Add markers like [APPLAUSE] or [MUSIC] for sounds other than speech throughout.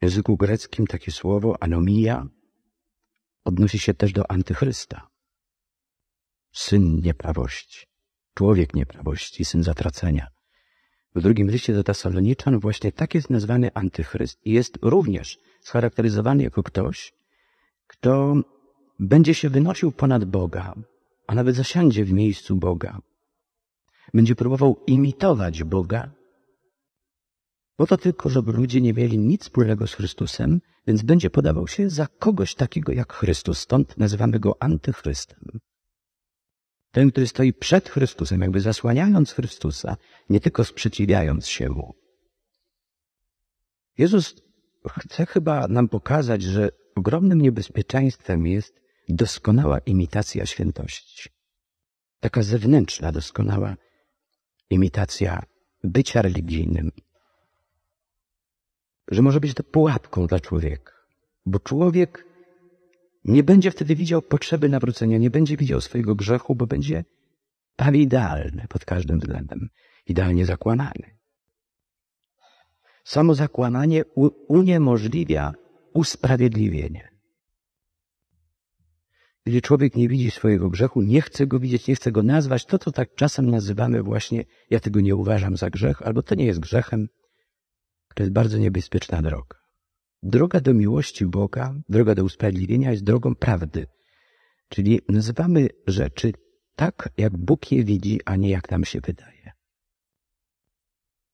W języku greckim takie słowo anomia odnosi się też do antychrysta. Syn nieprawości, człowiek nieprawości, syn zatracenia. W drugim liście do Tesaloniczan właśnie tak jest nazwany antychryst i jest również scharakteryzowany jako ktoś, kto będzie się wynosił ponad Boga, a nawet zasiądzie w miejscu Boga. Będzie próbował imitować Boga, po to tylko, żeby ludzie nie mieli nic wspólnego z Chrystusem, więc będzie podawał się za kogoś takiego jak Chrystus. Stąd nazywamy go antychrystem. Ten, który stoi przed Chrystusem, jakby zasłaniając Chrystusa, nie tylko sprzeciwiając się mu. Jezus chce chyba nam pokazać, że ogromnym niebezpieczeństwem jest doskonała imitacja świętości. Taka zewnętrzna, doskonała imitacja bycia religijnym, że może być to pułapką dla człowieka, bo człowiek nie będzie wtedy widział potrzeby nawrócenia, nie będzie widział swojego grzechu, bo będzie prawie idealny pod każdym względem, idealnie zakłamany. Samo zakłamanie uniemożliwia usprawiedliwienie. Gdy człowiek nie widzi swojego grzechu, nie chce go widzieć, nie chce go nazwać, to to tak czasem nazywamy właśnie, ja tego nie uważam za grzech, albo to nie jest grzechem, to jest bardzo niebezpieczna droga. Droga do miłości Boga, droga do usprawiedliwienia jest drogą prawdy. Czyli nazywamy rzeczy tak, jak Bóg je widzi, a nie jak nam się wydaje.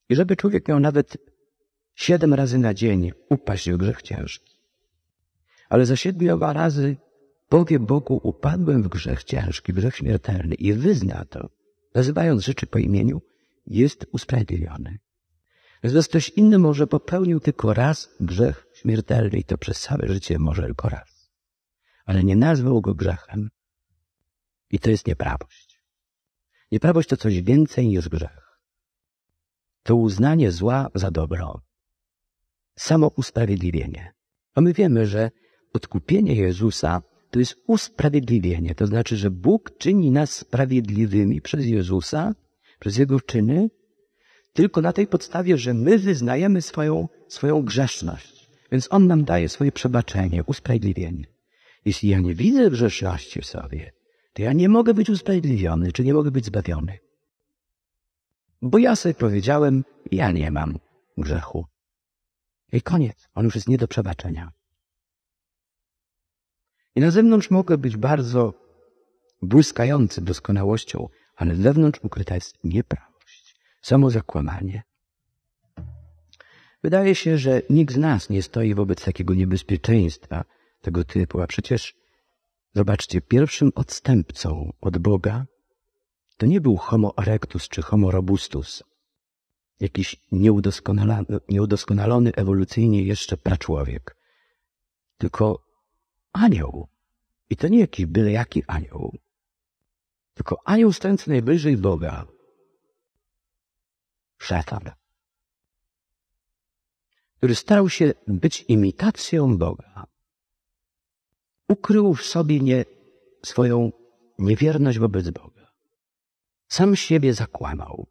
I żeby człowiek miał nawet siedem razy na dzień upaść w grzech ciężki, ale za siedmioma razy powie Bogu, upadłem w grzech ciężki, w grzech śmiertelny i wyzna to, nazywając rzeczy po imieniu, jest usprawiedliwiony. Natomiast ktoś inny może popełnił tylko raz grzech śmiertelny i to przez całe życie może tylko raz. Ale nie nazwał go grzechem i to jest nieprawość. Nieprawość to coś więcej niż grzech. To uznanie zła za dobro. Samo usprawiedliwienie. A my wiemy, że odkupienie Jezusa to jest usprawiedliwienie. To znaczy, że Bóg czyni nas sprawiedliwymi przez Jezusa, przez Jego czyny, tylko na tej podstawie, że my wyznajemy swoją, swoją grzeszność. Więc On nam daje swoje przebaczenie, usprawiedliwienie. Jeśli ja nie widzę grzeszności w sobie, to ja nie mogę być usprawiedliwiony, czy nie mogę być zbawiony. Bo ja sobie powiedziałem, ja nie mam grzechu. I koniec. On już jest nie do przebaczenia. I na zewnątrz mogę być bardzo błyskający doskonałością, ale wewnątrz ukryta jest nieprawda. Samo zakłamanie. Wydaje się, że nikt z nas nie stoi wobec takiego niebezpieczeństwa tego typu, a przecież zobaczcie, pierwszym odstępcą od Boga to nie był homo erectus czy homo robustus, jakiś nieudoskonalony, nieudoskonalony ewolucyjnie jeszcze praczłowiek, tylko anioł. I to nie jakiś byle jaki anioł, tylko anioł stojący najbliżej Boga, szatan, który starał się być imitacją Boga, ukrył w sobie nie, swoją niewierność wobec Boga. Sam siebie zakłamał.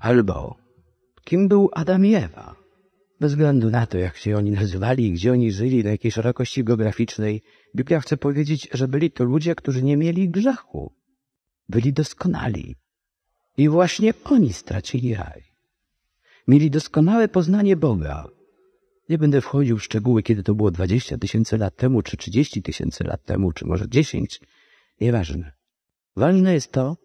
Albo kim był Adam i Ewa? Bez względu na to, jak się oni nazywali, gdzie oni żyli, na jakiej szerokości geograficznej, Biblia chce powiedzieć, że byli to ludzie, którzy nie mieli grzechu. Byli doskonali. I właśnie oni stracili raj. Mieli doskonałe poznanie Boga. Nie będę wchodził w szczegóły, kiedy to było 20 tysięcy lat temu, czy 30 tysięcy lat temu, czy może 10. Nieważne. Ważne jest to,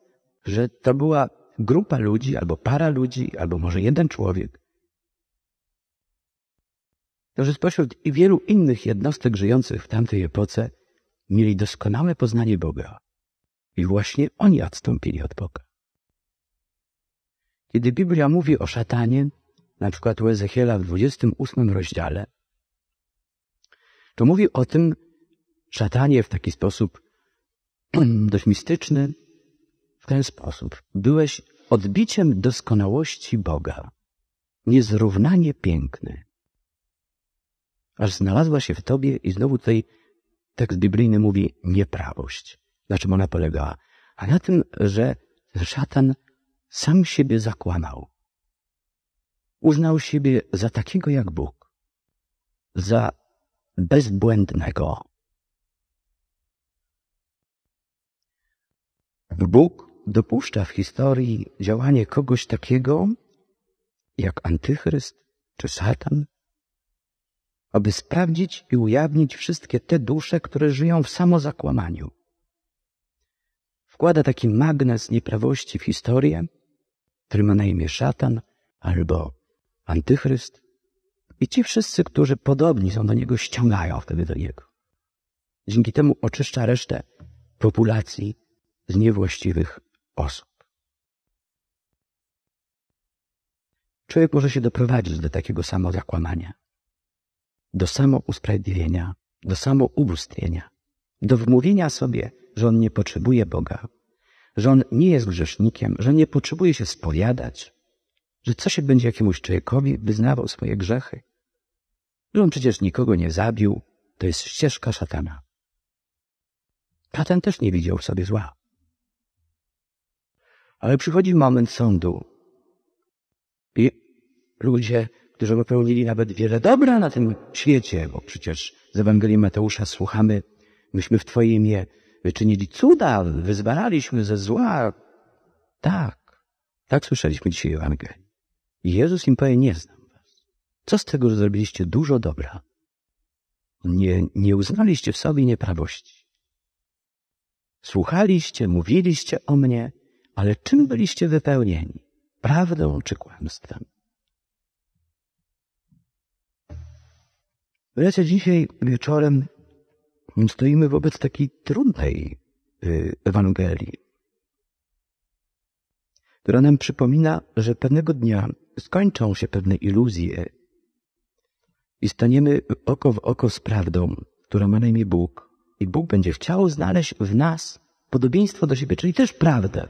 że to była grupa ludzi, albo para ludzi, albo może jeden człowiek. To, że spośród wielu innych jednostek żyjących w tamtej epoce mieli doskonałe poznanie Boga. I właśnie oni odstąpili od Boga. Kiedy Biblia mówi o szatanie, na przykład u Ezechiela w 28 rozdziale, to mówi o tym szatanie w taki sposób [CLEARS THROAT] dość mistyczny, w ten sposób. Byłeś odbiciem doskonałości Boga, niezrównanie piękny. Aż znalazła się w tobie i znowu tutaj tekst biblijny mówi nieprawość. Na czym ona polegała? A na tym, że szatan sam siebie zakłamał. Uznał siebie za takiego jak Bóg, za bezbłędnego. Bóg dopuszcza w historii działanie kogoś takiego jak antychryst czy satan, aby sprawdzić i ujawnić wszystkie te dusze, które żyją w samozakłamaniu. Wkłada taki magnes nieprawości w historię, który ma na imię szatan albo antychryst. I ci wszyscy, którzy podobni są do niego, ściągają wtedy do niego. Dzięki temu oczyszcza resztę populacji z niewłaściwych osób. Człowiek może się doprowadzić do takiego samozakłamania, do samousprawiedliwienia, do samoubóstwienia, do wmówienia sobie, że on nie potrzebuje Boga, że on nie jest grzesznikiem, że nie potrzebuje się spowiadać, że co się będzie jakiemuś człowiekowi wyznawał swoje grzechy, że on przecież nikogo nie zabił, to jest ścieżka szatana. ten też nie widział w sobie zła. Ale przychodzi moment sądu i ludzie, którzy popełnili nawet wiele dobra na tym świecie, bo przecież z Ewangelii Mateusza słuchamy, myśmy w Twoim imię wyczynili cuda, wyzwalaliśmy ze zła. Tak, tak słyszeliśmy dzisiaj o I Jezus im powie, nie znam was. Co z tego, że zrobiliście dużo dobra? Nie, nie uznaliście w sobie nieprawości. Słuchaliście, mówiliście o mnie, ale czym byliście wypełnieni? Prawdą czy kłamstwem? Wreszcie dzisiaj wieczorem Stoimy wobec takiej trudnej y, Ewangelii, która nam przypomina, że pewnego dnia skończą się pewne iluzje i staniemy oko w oko z prawdą, która ma na imię Bóg. I Bóg będzie chciał znaleźć w nas podobieństwo do siebie, czyli też prawdę.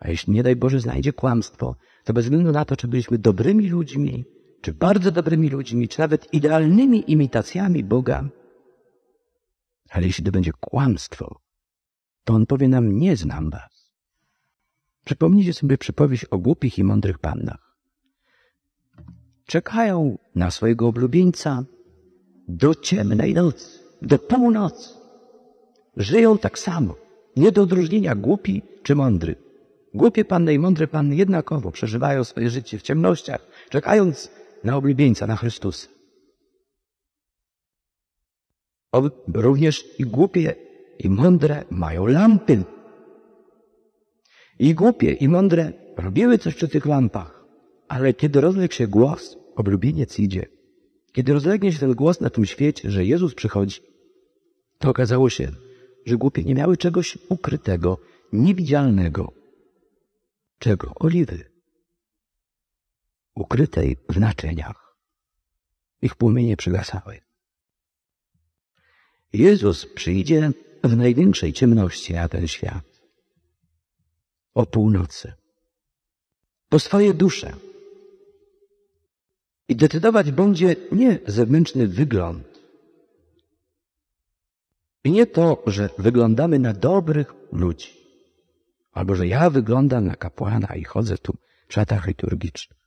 A jeśli nie daj Boże znajdzie kłamstwo, to bez względu na to, czy byliśmy dobrymi ludźmi, czy bardzo dobrymi ludźmi, czy nawet idealnymi imitacjami Boga, ale jeśli to będzie kłamstwo, to on powie nam, nie znam was. Przypomnijcie sobie przypowieść o głupich i mądrych pannach. Czekają na swojego oblubieńca do ciemnej nocy, do północy. Żyją tak samo, nie do odróżnienia głupi czy mądry. Głupie panny i mądre panny jednakowo przeżywają swoje życie w ciemnościach, czekając na oblubieńca, na Chrystusa również i głupie, i mądre mają lampy. I głupie, i mądre robiły coś przy tych lampach, ale kiedy rozległ się głos, oblubieniec idzie. Kiedy rozlegnie się ten głos na tym świecie, że Jezus przychodzi, to okazało się, że głupie nie miały czegoś ukrytego, niewidzialnego. Czego? Oliwy. Ukrytej w naczyniach. Ich płomienie przygasały. Jezus przyjdzie w największej ciemności na ten świat. O północy. Po swoje dusze. I decydować będzie nie zewnętrzny wygląd. I nie to, że wyglądamy na dobrych ludzi. Albo że ja wyglądam na kapłana i chodzę tu w szatach liturgicznych.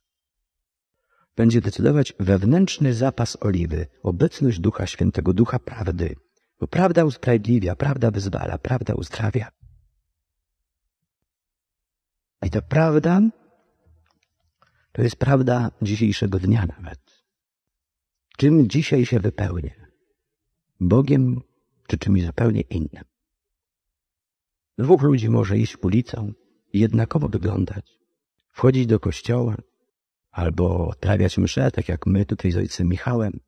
Będzie decydować wewnętrzny zapas oliwy, obecność Ducha Świętego, Ducha Prawdy. Bo prawda usprawiedliwia, prawda wyzwala, prawda uzdrawia. I ta prawda to jest prawda dzisiejszego dnia nawet. Czym dzisiaj się wypełnię? Bogiem czy czymś zupełnie innym? Dwóch ludzi może iść ulicą i jednakowo wyglądać, wchodzić do kościoła albo trawiać mszę, tak jak my tutaj z ojcem Michałem,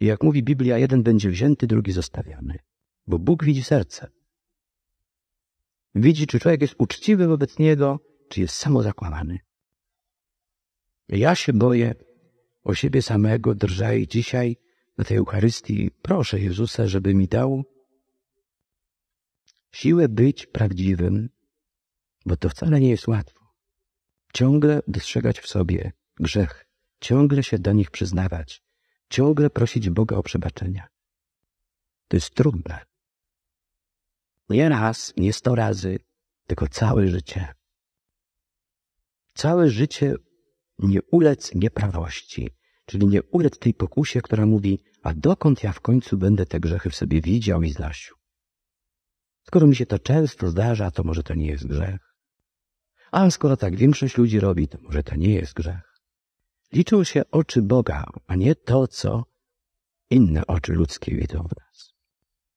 i jak mówi Biblia, jeden będzie wzięty, drugi zostawiany. Bo Bóg widzi serce. Widzi, czy człowiek jest uczciwy wobec Niego, czy jest samozakłamany. Ja się boję o siebie samego drżę i dzisiaj na tej Eucharystii proszę Jezusa, żeby mi dał siłę być prawdziwym, bo to wcale nie jest łatwo. Ciągle dostrzegać w sobie grzech, ciągle się do nich przyznawać, ciągle prosić Boga o przebaczenie. To jest trudne. Nie no raz, nie sto razy, tylko całe życie. Całe życie nie ulec nieprawości, czyli nie ulec tej pokusie, która mówi, a dokąd ja w końcu będę te grzechy w sobie widział i znosił? Skoro mi się to często zdarza, to może to nie jest grzech. A skoro tak większość ludzi robi, to może to nie jest grzech. Liczą się oczy Boga, a nie to, co inne oczy ludzkie widzą w nas.